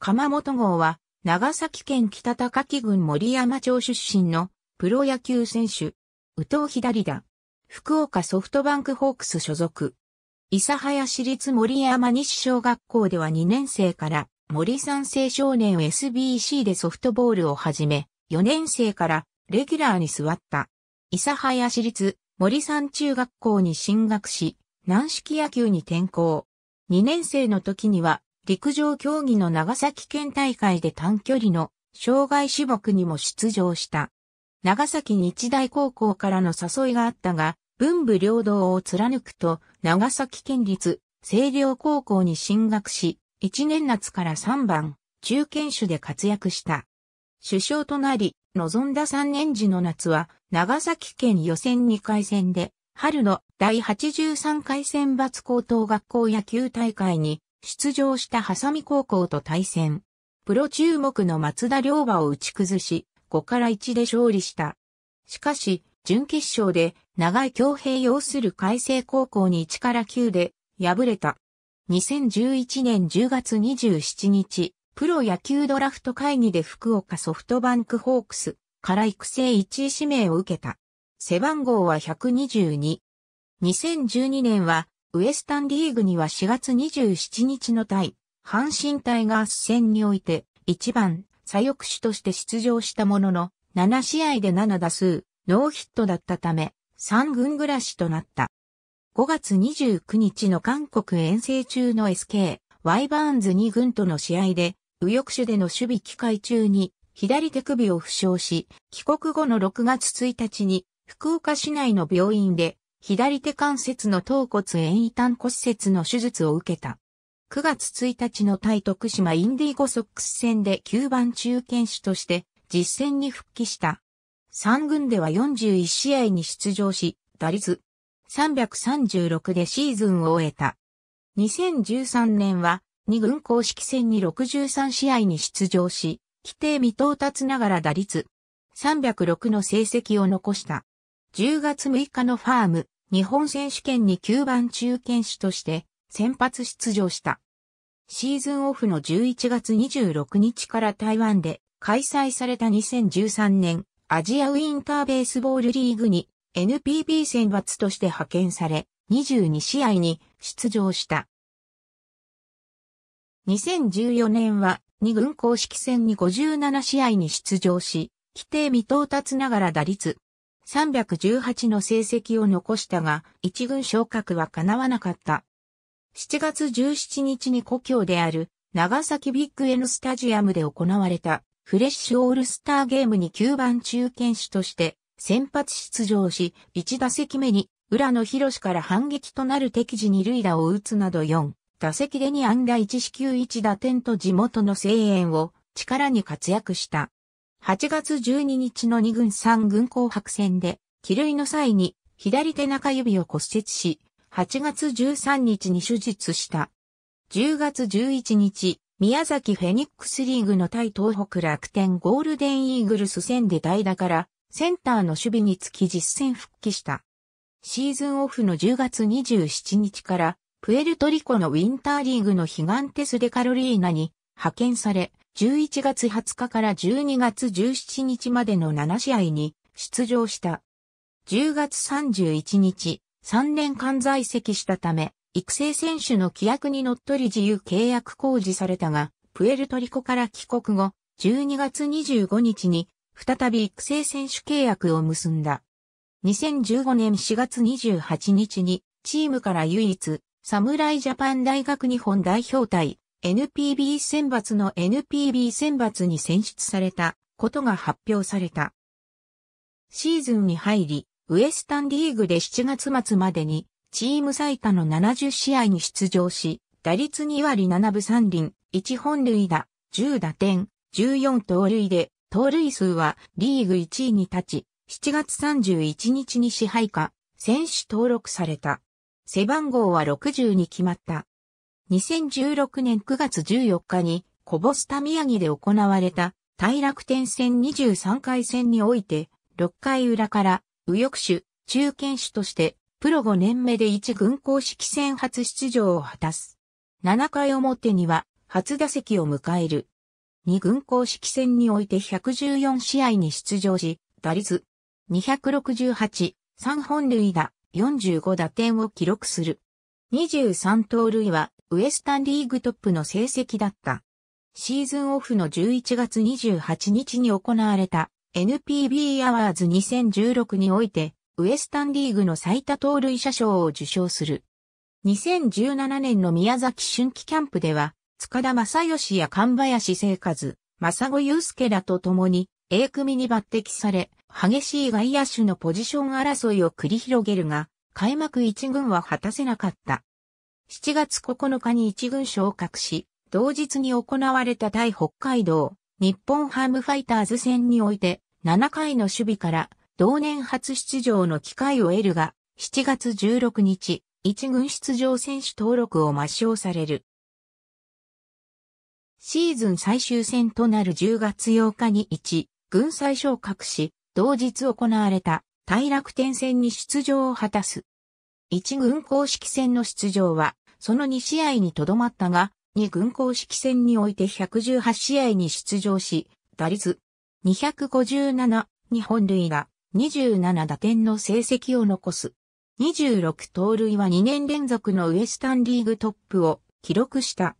鎌本郷は、長崎県北高木郡森山町出身のプロ野球選手、宇藤左田、福岡ソフトバンクホークス所属。諫早市立森山西小学校では2年生から森三世少年 SBC でソフトボールを始め、4年生からレギュラーに座った。諫早市立森三中学校に進学し、軟式野球に転校。2年生の時には陸上競技の長崎県大会で短距離の障害種目にも出場した。長崎日大高校からの誘いがあったが、文武両道を貫くと、長崎県立、清涼高校に進学し、1年夏から3番、中堅手で活躍した。首相となり、望んだ3年時の夏は、長崎県予選2回戦で、春の第83回選抜高等学校野球大会に出場したハサミ高校と対戦。プロ注目の松田良馬を打ち崩し、5から1で勝利した。しかし、準決勝で長井強平要する海星高校に1から9で敗れた。2011年10月27日、プロ野球ドラフト会議で福岡ソフトバンクホークスから育成1位指名を受けた。背番号は122。2012年はウエスタンリーグには4月27日の対、阪神タイガース戦において、1番、左翼手として出場したものの、7試合で7打数、ノーヒットだったため、3軍暮らしとなった。5月29日の韓国遠征中の SK、ワイバーンズ2軍との試合で、右翼手での守備機会中に、左手首を負傷し、帰国後の6月1日に、福岡市内の病院で左手関節の頭骨遠位端骨折の手術を受けた。9月1日の対徳島インディーゴソックス戦で9番中堅手として実戦に復帰した。3軍では41試合に出場し、打率336でシーズンを終えた。2013年は2軍公式戦に63試合に出場し、規定未到達ながら打率306の成績を残した。10月6日のファーム、日本選手権に9番中堅手として先発出場した。シーズンオフの11月26日から台湾で開催された2013年アジアウィンターベースボールリーグに NPB 選抜として派遣され22試合に出場した。2014年は2軍公式戦に57試合に出場し、規定未到達ながら打率318の成績を残したが、一軍昇格は叶わなかった。7月17日に故郷である長崎ビッグエンスタジアムで行われたフレッシュオールスターゲームに9番中堅手として先発出場し、1打席目に浦野博士から反撃となる敵時に塁打を打つなど4打席で2安打1四球1打点と地元の声援を力に活躍した。8月12日の2軍3軍紅白戦で、帰塁の際に左手中指を骨折し、8月13日に手術した。10月11日、宮崎フェニックスリーグの対東北楽天ゴールデンイーグルス戦で代打からセンターの守備につき実戦復帰した。シーズンオフの10月27日からプエルトリコのウィンターリーグのヒガンテスデカロリーナに派遣され、11月20日から12月17日までの7試合に出場した。10月31日、3年間在籍したため、育成選手の規約にのっとり自由契約公示されたが、プエルトリコから帰国後、12月25日に再び育成選手契約を結んだ。2015年4月28日にチームから唯一、侍ジャパン大学日本代表隊 NPB 選抜の NPB 選抜に選出されたことが発表された。シーズンに入り、ウエスタンリーグで7月末までにチーム最多の70試合に出場し、打率2割7分3輪、1本塁打、10打点、14盗塁で、盗塁数はリーグ1位に立ち、7月31日に支配下、選手登録された。背番号は60に決まった。2016年9月14日に、コボスタ宮城で行われた、大楽天戦23回戦において、6回裏から、右翼手、中堅手として、プロ5年目で1軍公式戦初出場を果たす。7回表には、初打席を迎える。2軍公式戦において114試合に出場し、打率、268、3本塁打、45打点を記録する。23盗塁はウエスタンリーグトップの成績だった。シーズンオフの11月28日に行われた NPB アワーズ2016において、ウエスタンリーグの最多盗塁者賞を受賞する。2017年の宮崎春季キャンプでは、塚田正義や神林聖和、正子祐介らと共に A 組に抜擢され、激しい外野手のポジション争いを繰り広げるが、開幕一軍は果たせなかった。7月9日に一軍昇格し、同日に行われた対北海道、日本ハムファイターズ戦において、7回の守備から同年初出場の機会を得るが、7月16日、一軍出場選手登録を抹消される。シーズン最終戦となる10月8日に1軍再昇格し、同日行われた対楽天戦に出場を果たす。一軍公式戦の出場は、その2試合にとどまったが、2軍公式戦において118試合に出場し、打率257、日本塁打、27打点の成績を残す。26盗塁は2年連続のウエスタンリーグトップを記録した。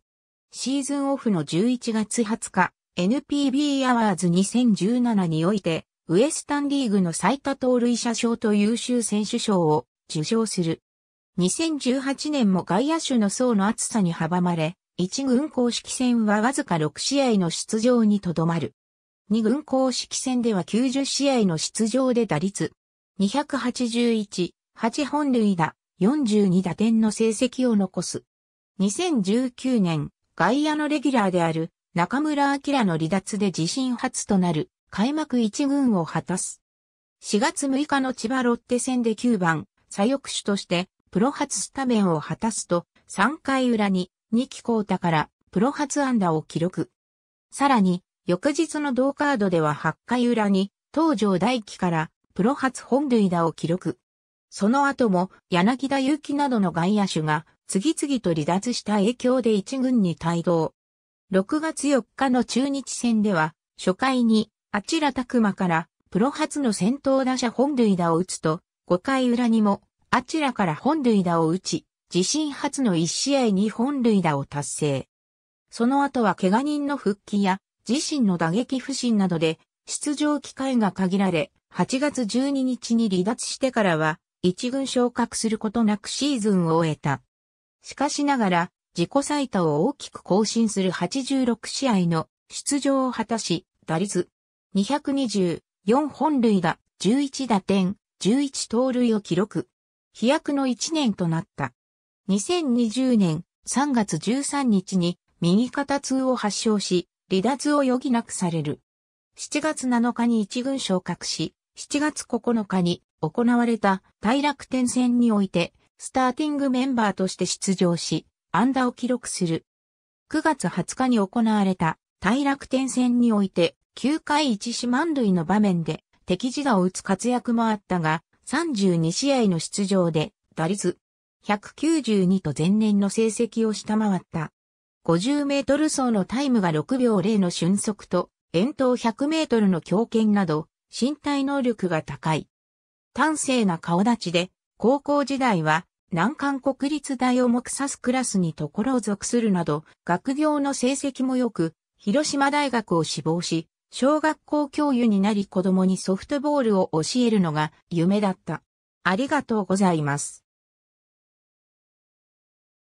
シーズンオフの11月20日、NPB アワーズ2017において、ウエスタンリーグの最多盗塁者賞と優秀選手賞を受賞する。2018年も外野手の層の厚さに阻まれ、1軍公式戦はわずか6試合の出場にとどまる。2軍公式戦では90試合の出場で打率281、8本塁打、42打点の成績を残す。2019年、外野のレギュラーである中村明の離脱で自身初となる開幕一軍を果たす。4月6日の千葉ロッテ戦で9番、左翼手としてプロ初スタメンを果たすと、3回裏に二木光太からプロ初安打を記録。さらに、翌日の同カードでは8回裏に東条大輝からプロ初本塁打を記録。その後も柳田祐希などの外野手が次々と離脱した影響で一軍に帯同。6月4日の中日戦では初回にあちら拓馬からプロ初の先頭打者本塁打を打つと5回裏にも、あちらから本塁打を打ち、自身初の1試合に本塁打を達成。その後は怪我人の復帰や、自身の打撃不振などで、出場機会が限られ、8月12日に離脱してからは、一軍昇格することなくシーズンを終えた。しかしながら、自己最多を大きく更新する86試合の出場を果たし、打率224本塁打、11打点、11盗塁を記録。飛躍の1年となった。2020年3月13日に右肩痛を発症し、離脱を余儀なくされる。7月7日に一軍昇格し、7月9日に行われた大楽天戦において、スターティングメンバーとして出場し、安打を記録する。9月20日に行われた大楽天戦において、9回1四満塁の場面で、敵地打を打つ活躍もあったが、32試合の出場で、打率192と前年の成績を下回った。50メートル走のタイムが6秒0の瞬速と、遠投100メートルの強肩など、身体能力が高い。端正な顔立ちで、高校時代は、南関国立大を目指すクラスにところを属するなど、学業の成績も良く、広島大学を志望し、小学校教諭になり子供にソフトボールを教えるのが夢だった。ありがとうございます。